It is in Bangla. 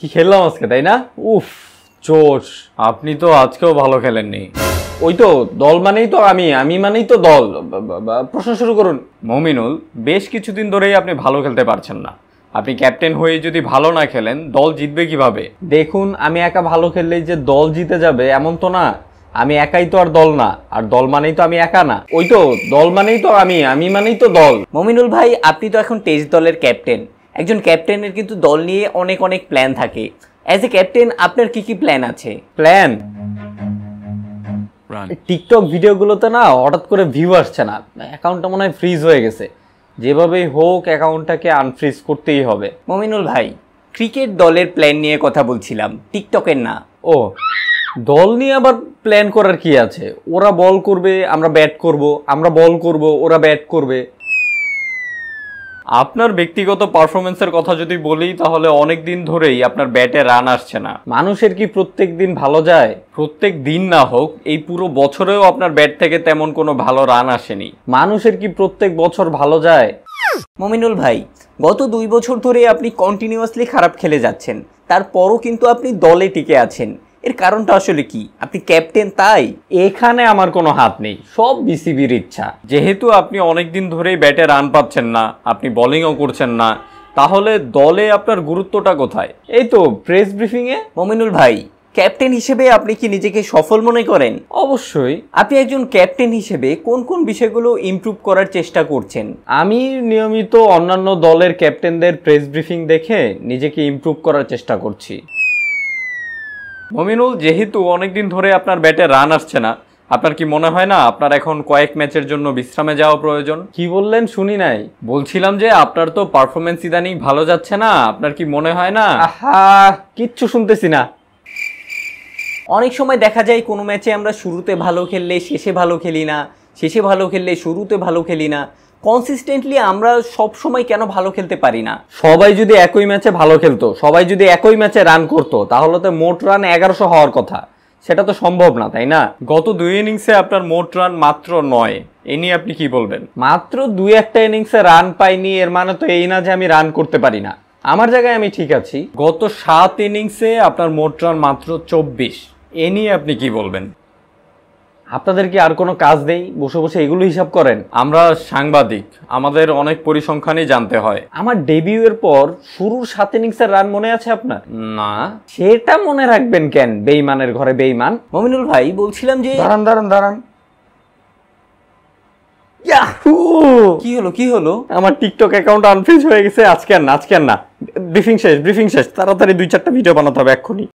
কি খেললাম আজকে তাই না উফ জোশ আপনি তো আজকেও ভালো খেলেননি ওই তো দল মানেই তো আমি আমি মানেই তো দল প্রশ্ন শুরু করুন মমিনুল বেশ কিছুদিন ধরেই আপনি ভালো খেলতে পারছেন না আপনি ক্যাপ্টেন হয়ে যদি ভালো না খেলেন দল জিতবে কিভাবে দেখুন আমি একা ভালো খেললেই যে দল জিতে যাবে এমন তো না আমি একাই তো আর দল না আর দল মানেই তো আমি একা না ওই তো দল মানেই তো আমি আমি মানেই তো দল মমিনুল ভাই আপনি তো এখন টেস্ট দলের ক্যাপ্টেন একজন ক্যাপ্টেনের কিন্তু দল নিয়ে অনেক অনেক প্ল্যান থাকে অ্যাজ এ ক্যাপ্টেন আপনার কি কি প্ল্যান আছে প্ল্যান টিকটক ভিডিওগুলোতে না হঠাৎ করে ভিউ আসছে না অ্যাকাউন্টটা মনে হয় ফ্রিজ হয়ে গেছে যেভাবেই হোক অ্যাকাউন্টটাকে আনফ্রিজ করতেই হবে মমিনুল ভাই ক্রিকেট দলের প্ল্যান নিয়ে কথা বলছিলাম টিকটকের না ও দল নিয়ে আবার প্ল্যান করার কি আছে ওরা বল করবে আমরা ব্যাট করব আমরা বল করব ওরা ব্যাট করবে আপনার ব্যক্তিগত পারফরমেন্সের কথা যদি বলি তাহলে অনেক দিন ধরেই আপনার ব্যাটে রান আসছে না মানুষের কি প্রত্যেক দিন ভালো যায় প্রত্যেক দিন না হোক এই পুরো বছরেও আপনার ব্যাট থেকে তেমন কোনো ভালো রান আসেনি মানুষের কি প্রত্যেক বছর ভালো যায় মমিনুল ভাই গত দুই বছর ধরে আপনি কন্টিনিউয়াসলি খারাপ খেলে যাচ্ছেন তারপরও কিন্তু আপনি দলে টিকে আছেন এর কারণটা আসলে কি আপনি ক্যাপ্টেন তাই এখানে আমার কোনো হাত নেই সব বিসিবির ইচ্ছা যেহেতু আপনি অনেকদিন ধরেই ব্যাটে রান পাচ্ছেন না আপনি বলিংও করছেন না তাহলে দলে আপনার গুরুত্বটা কোথায় এই তো প্রেস ব্রিফিংয়ে মমিনুল ভাই ক্যাপ্টেন হিসেবে আপনি কি নিজেকে সফল মনে করেন অবশ্যই আপনি একজন ক্যাপ্টেন হিসেবে কোন কোন বিষয়গুলো ইমপ্রুভ করার চেষ্টা করছেন আমি নিয়মিত অন্যান্য দলের ক্যাপ্টেনদের প্রেস ব্রিফিং দেখে নিজেকে ইমপ্রুভ করার চেষ্টা করছি মমিনুল যেহেতু অনেকদিন ধরে আপনার ব্যাটে রান আসছে না আপনার কি মনে হয় না আপনার এখন কয়েক ম্যাচের জন্য বিশ্রামে যাওয়া প্রয়োজন কি বললেন শুনি নাই বলছিলাম যে আপনার তো পারফরমেন্স ইদানিং ভালো যাচ্ছে না আপনার কি মনে হয় না হা কিচ্ছু শুনতেছি না অনেক সময় দেখা যায় কোনো ম্যাচে আমরা শুরুতে ভালো খেললে শেষে ভালো খেলি না শেষে ভালো খেললে শুরুতে ভালো খেলি না কনসিস্টেন্টলি আমরা সব সময় কেন ভালো খেলতে পারি না সবাই যদি একই ম্যাচে ভালো খেলতো সবাই যদি একই ম্যাচে রান করতো তাহলে তো মোট রান এগারোশো হওয়ার কথা সেটা তো সম্ভব না তাই না গত দুই ইনিংসে আপনার মোট রান মাত্র নয় এ নিয়ে আপনি কি বলবেন মাত্র দুই একটা ইনিংসে রান পাইনি এর মানে তো এই না যে আমি রান করতে পারি না আমার জায়গায় আমি ঠিক আছি গত সাত ইনিংসে আপনার মোট রান মাত্র চব্বিশ এ নিয়ে আপনি কি বলবেন আপনাদের কি আর কোনো কাজ নেই বসে বসে এগুলো হিসাব করেন আমরা সাংবাদিক আমাদের অনেক পরিসংখ্যানই জানতে হয় আমার ডেবিউ এর পর শুরুর সাত ইনিংসের রান মনে আছে আপনার না সেটা মনে রাখবেন কেন বেইমানের ঘরে বেইমান মমিনুল ভাই বলছিলাম যে দাঁড়ান দাঁড়ান দাঁড়ান ইয়াহু কি হলো কি হলো আমার টিকটক অ্যাকাউন্ট আনফ্রিজ হয়ে গেছে আজকে আর না আজকে আর না ব্রিফিং শেষ ব্রিফিং শেষ তাড়াতাড়ি দুই চারটা ভিডিও বানাতে হবে এক্ষুনি